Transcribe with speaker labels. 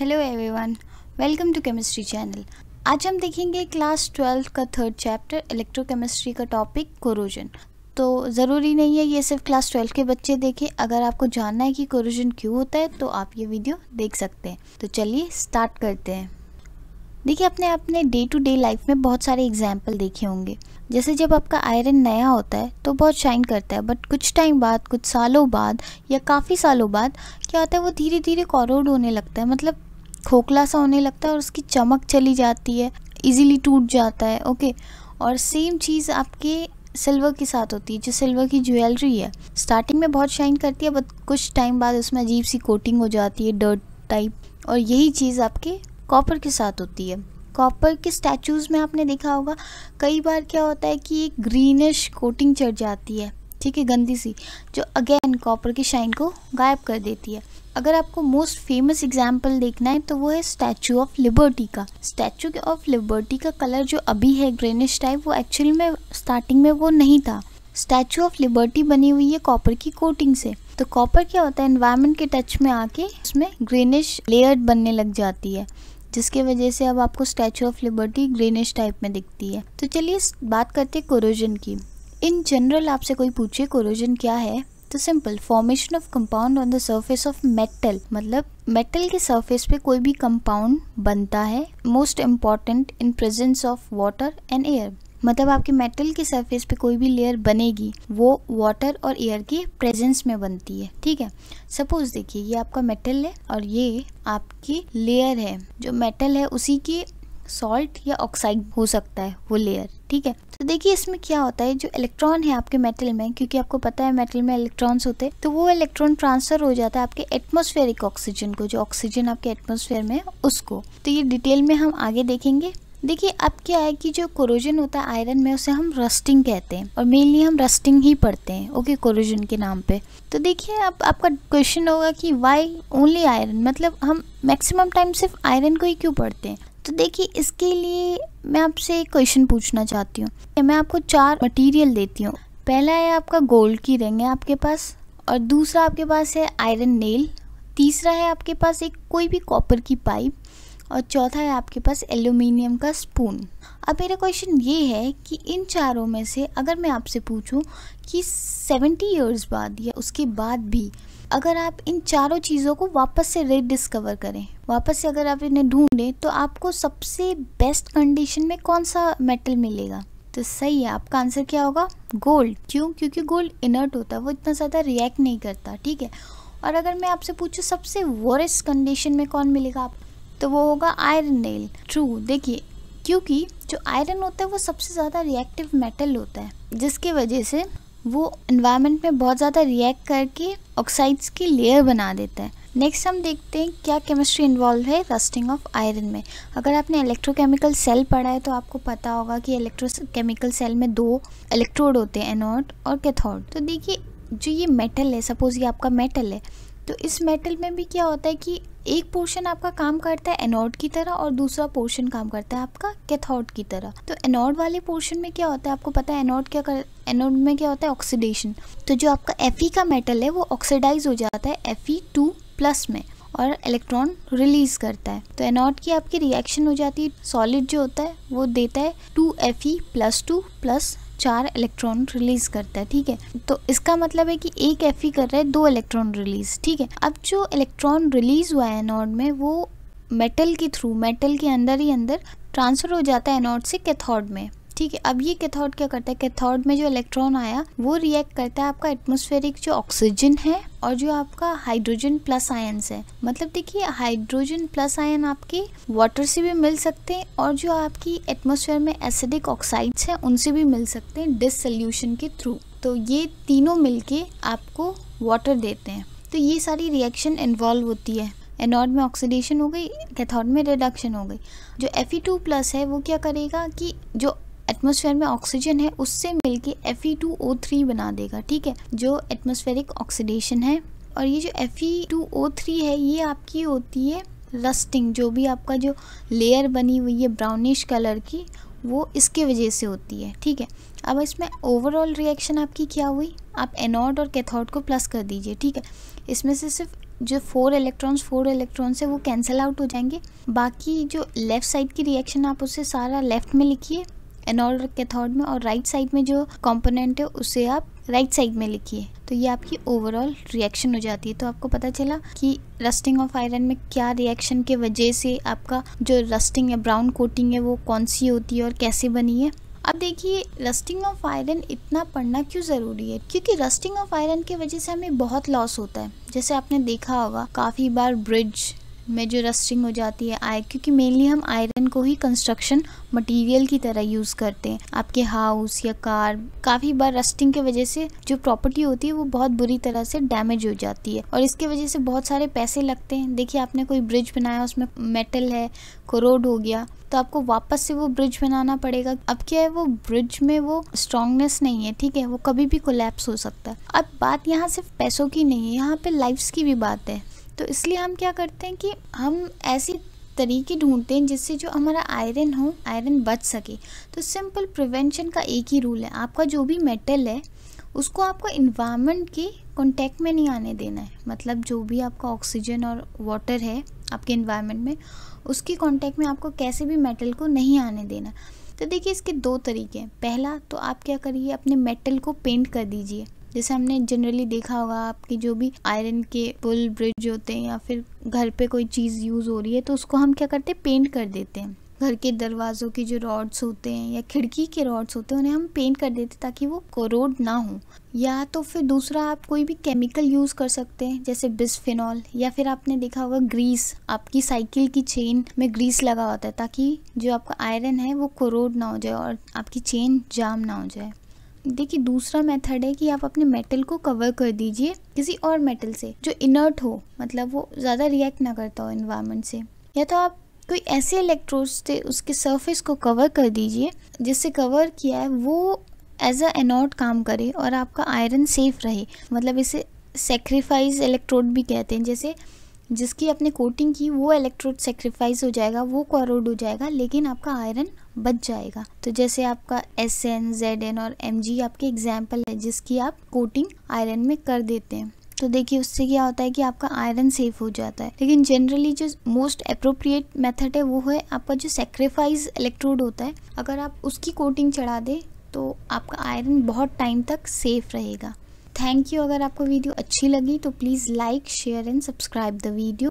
Speaker 1: hello everyone welcome to chemistry channel आज हम देखेंगे क्लास ट्वेल्व का थर्ड चैप्टर इलेक्ट्रोकेमिस्ट्री का टॉपिक कोरोजन तो ज़रूरी नहीं है ये सिर्फ क्लास ट्वेल्व के बच्चे देखें अगर आपको जानना है कि कोरोजन क्यों होता है तो आप ये वीडियो देख सकते हैं तो चलिए स्टार्ट करते हैं देखिए आपने अपने डे टू डे लाइफ में बहुत सारे एग्जाम्पल देखे होंगे जैसे जब आपका आयरन नया होता है तो बहुत शाइन करता है बट कुछ टाइम बाद कुछ सालों बाद या काफ़ी सालों बाद क्या होता है वो धीरे धीरे कॉरोड होने लगता है मतलब खोखला सा होने लगता है और उसकी चमक चली जाती है इजीली टूट जाता है ओके और सेम चीज़ आपके सिल्वर के साथ होती है जो सिल्वर की ज्वेलरी है स्टार्टिंग में बहुत शाइन करती है बट कुछ टाइम बाद उसमें अजीब सी कोटिंग हो जाती है डर्ट टाइप और यही चीज़ आपके कॉपर के साथ होती है कॉपर के स्टैचूज़ में आपने देखा होगा कई बार क्या होता है कि एक ग्रीनिश कोटिंग चढ़ जाती है ठीक है गंदी सी जो अगेन कॉपर की शाइन को गायब कर देती है अगर आपको मोस्ट फेमस एग्जाम्पल देखना है तो वो है स्टैचू ऑफ लिबर्टी का स्टैचू ऑफ लिबर्टी का कलर जो अभी है ग्रेनिश टाइप वो एक्चुअली में स्टार्टिंग में वो नहीं था स्टैचू ऑफ लिबर्टी बनी हुई है कॉपर की कोटिंग से तो कॉपर क्या होता है इन्वायरमेंट के टच में आके उसमें ग्रेनिश लेयर्ड बनने लग जाती है जिसके वजह से अब आपको Statue of Liberty greenish type में दिखती है तो चलिए बात करते हैं कोरोजन की इन जनरल आपसे कोई पूछे कोरोजन क्या है तो simple formation of compound on the surface of metal मतलब मेटल के सरफेस पे कोई भी कंपाउंड बनता है most important in presence of water and air मतलब आपके मेटल के सरफेस पे कोई भी लेयर बनेगी वो वाटर और एयर के प्रेजेंस में बनती है ठीक है सपोज देखिए ये आपका मेटल है और ये आपकी लेयर है जो मेटल है उसी की सॉल्ट या ऑक्साइड हो सकता है वो लेयर ठीक है तो देखिए इसमें क्या होता है जो इलेक्ट्रॉन है आपके मेटल में क्योंकि आपको पता है मेटल में इलेक्ट्रॉन्स होते हैं तो वो इलेक्ट्रॉन ट्रांसफर हो जाता है आपके एटमोस्फेरिक ऑक्सीजन को जो ऑक्सीजन आपके एटमोस्फेयर में है उसको तो ये डिटेल में हम आगे देखेंगे देखिए अब क्या है कि जो कोरोजन होता है आयरन में उसे हम रस्टिंग कहते हैं और मेनली हम रस्टिंग ही पढ़ते हैं ओके कोरोजन के नाम पे तो देखिए अब आप, आपका क्वेश्चन होगा कि वाई ओनली आयरन मतलब हम मैक्सिमम टाइम सिर्फ आयरन को ही क्यों पढ़ते हैं तो देखिए इसके लिए मैं आपसे एक क्वेश्चन पूछना चाहती हूँ मैं आपको चार मटेरियल देती हूँ पहला है आपका गोल्ड की रिंग है आपके पास और दूसरा आपके पास है आयरन नेल तीसरा है आपके पास एक कोई भी कॉपर की पाइप और चौथा है आपके पास एल्यूमिनियम का स्पून अब मेरा क्वेश्चन ये है कि इन चारों में से अगर मैं आपसे पूछूं कि 70 इयर्स बाद या उसके बाद भी अगर आप इन चारों चीज़ों को वापस से रिडिस्कवर करें वापस से अगर आप इन्हें ढूंढें तो आपको सबसे बेस्ट कंडीशन में कौन सा मेटल मिलेगा तो सही है आपका आंसर क्या होगा गोल्ड क्यों क्योंकि गोल्ड इनर्ट होता है वो इतना ज़्यादा रिएक्ट नहीं करता ठीक है और अगर मैं आपसे पूछूँ सबसे वोरेस्ट कंडीशन में कौन मिलेगा आप तो वो होगा आयरन नेल ट्रू देखिए क्योंकि जो आयरन होता है वो सबसे ज़्यादा रिएक्टिव मेटल होता है जिसकी वजह से वो एनवायरनमेंट में बहुत ज़्यादा रिएक्ट करके ऑक्साइड्स की लेयर बना देता है नेक्स्ट हम देखते हैं क्या केमिस्ट्री इन्वॉल्व है रस्टिंग ऑफ आयरन में अगर आपने इलेक्ट्रोकेमिकल सेल पढ़ा है तो आपको पता होगा कि इलेक्ट्रोकेमिकल सेल में दो इलेक्ट्रोड होते हैं एनोड और कैथोड तो देखिए जो ये मेटल है सपोज ये आपका मेटल है तो इस मेटल में भी क्या होता है कि एक पोर्शन आपका काम करता है एनोड की तरह और दूसरा पोर्शन काम करता है आपका कैथोड की तरह तो एनोड वाले पोर्शन में क्या होता है आपको पता है एनोड क्या कर एनोड में क्या होता है ऑक्सीडेशन तो जो आपका एफ का मेटल है वो ऑक्सीडाइज हो जाता है एफ टू प्लस में और इलेक्ट्रॉन रिलीज करता है तो एनोड की आपकी रिएक्शन हो जाती है सॉलिड जो होता है वो देता है two F E plus two plus चार इलेक्ट्रॉन रिलीज करता है ठीक है तो इसका मतलब है कि एक एफ कर रहा है दो इलेक्ट्रॉन रिलीज ठीक है अब जो इलेक्ट्रॉन रिलीज हुआ है एनोड में वो मेटल के थ्रू मेटल के अंदर ही अंदर ट्रांसफ़र हो जाता है एनोड से कैथोड में ठीक है अब ये कैथोड क्या करता है कैथोड में जो इलेक्ट्रॉन आया वो रिएक्ट करता है आपका एटमोस्फेरिक जो ऑक्सीजन है और जो आपका हाइड्रोजन प्लस आयन्स है मतलब देखिए हाइड्रोजन प्लस आयन आपके वाटर से भी मिल सकते हैं और जो आपकी एटमोसफेयर में एसिडिक ऑक्साइड्स हैं उनसे भी मिल सकते हैं डिसोल्यूशन के थ्रू तो ये तीनों मिलके आपको वाटर देते हैं तो ये सारी रिएक्शन इन्वॉल्व होती है एनोड में ऑक्सीडेशन हो गई कैथोड में रिडक्शन हो गई जो Fe2 प्लस है वो क्या करेगा कि जो एटमोसफेयर में ऑक्सीजन है उससे मिलके Fe2O3 बना देगा ठीक है जो एटमोसफेरिक ऑक्सीडेशन है और ये जो Fe2O3 है ये आपकी होती है रस्टिंग जो भी आपका जो लेयर बनी हुई है ब्राउनिश कलर की वो इसके वजह से होती है ठीक है अब इसमें ओवरऑल रिएक्शन आपकी क्या हुई आप एनोड और कैथोड को प्लस कर दीजिए ठीक है इसमें से सिर्फ जो फोर इलेक्ट्रॉन्स फोर इलेक्ट्रॉन्स है वो कैंसिल आउट हो जाएंगे बाकी जो लेफ़्ट साइड की रिएक्शन आप उसे सारा लेफ़्ट में लिखिए एनॉल रखे थर्ड में और राइट साइड में जो कॉम्पोनेंट है उसे आप राइट right साइड में लिखिए तो ये आपकी ओवरऑल रिएक्शन हो जाती है तो आपको पता चला कि रस्टिंग ऑफ आयरन में क्या रिएक्शन के वजह से आपका जो रस्टिंग या ब्राउन कोटिंग है वो कौन सी होती है और कैसे बनी है अब देखिए रस्टिंग ऑफ आयरन इतना पढ़ना क्यों ज़रूरी है क्योंकि रस्टिंग ऑफ आयरन की वजह से हमें बहुत लॉस होता है जैसे आपने देखा होगा काफ़ी बार ब्रिज में जो रस्टिंग हो जाती है आय क्योंकि मेनली हम आयरन को ही कंस्ट्रक्शन मटेरियल की तरह यूज़ करते हैं आपके हाउस या कार काफ़ी बार रस्टिंग की वजह से जो प्रॉपर्टी होती है वो बहुत बुरी तरह से डैमेज हो जाती है और इसके वजह से बहुत सारे पैसे लगते हैं देखिए आपने कोई ब्रिज बनाया उसमें मेटल है कोरोड हो गया तो आपको वापस से वो ब्रिज बनाना पड़ेगा अब क्या है वो ब्रिज में वो स्ट्रांगनेस नहीं है ठीक है वो कभी भी कोलेप्स हो सकता है अब बात यहाँ सिर्फ पैसों की नहीं है यहाँ पे लाइफ्स की भी बात है तो इसलिए हम क्या करते हैं कि हम ऐसी तरीके ढूंढते हैं जिससे जो हमारा आयरन हो आयरन बच सके तो सिंपल प्रिवेंशन का एक ही रूल है आपका जो भी मेटल है उसको आपको इन्वामेंट के कॉन्टेक्ट में नहीं आने देना है मतलब जो भी आपका ऑक्सीजन और वाटर है आपके इन्वायरमेंट में उसके कॉन्टेक्ट में आपको कैसे भी मेटल को नहीं आने देना तो देखिए इसके दो तरीके हैं पहला तो आप क्या करिए अपने मेटल को पेंट कर दीजिए जैसे हमने जनरली देखा होगा आपके जो भी आयरन के पुल ब्रिज होते हैं या फिर घर पे कोई चीज़ यूज़ हो रही है तो उसको हम क्या करते हैं पेंट कर देते हैं घर के दरवाज़ों के जो रॉड्स होते हैं या खिड़की के रॉड्स होते हैं उन्हें हम पेंट कर देते हैं ताकि वो कोरोड ना हो या तो फिर दूसरा आप कोई भी केमिकल यूज़ कर सकते हैं जैसे बिस्फिनॉल या फिर आपने देखा होगा ग्रीस आपकी साइकिल की चेन में ग्रीस लगा होता है ताकि जो आपका आयरन है वो कोरोड ना हो जाए और आपकी चेन जाम ना हो जाए देखिए दूसरा मेथड है कि आप अपने मेटल को कवर कर दीजिए किसी और मेटल से जो इनर्ट हो मतलब वो ज़्यादा रिएक्ट ना करता हो इन्वायरमेंट से या तो आप कोई ऐसे इलेक्ट्रोड्स से उसके सरफेस को कवर कर दीजिए जिससे कवर किया है वो एज अ एनोट काम करे और आपका आयरन सेफ रहे मतलब इसे सेक्रीफाइज इलेक्ट्रोड भी कहते हैं जैसे जिसकी आपने कोटिंग की वो इलेक्ट्रोड सेक्रीफाइस हो जाएगा वो कॉरोड हो जाएगा लेकिन आपका आयरन बच जाएगा तो जैसे आपका एस एन जेड एन और एम जी आपके एग्जाम्पल है जिसकी आप कोटिंग आयरन में कर देते हैं तो देखिए उससे क्या होता है कि आपका आयरन सेफ हो जाता है लेकिन जनरली जो मोस्ट अप्रोप्रिएट मेथड है वो है आपका जो सेक्रीफाइस इलेक्ट्रोड होता है अगर आप उसकी कोटिंग चढ़ा दें तो आपका आयरन बहुत टाइम तक सेफ रहेगा थैंक यू अगर आपको वीडियो अच्छी लगी तो please like share and subscribe the video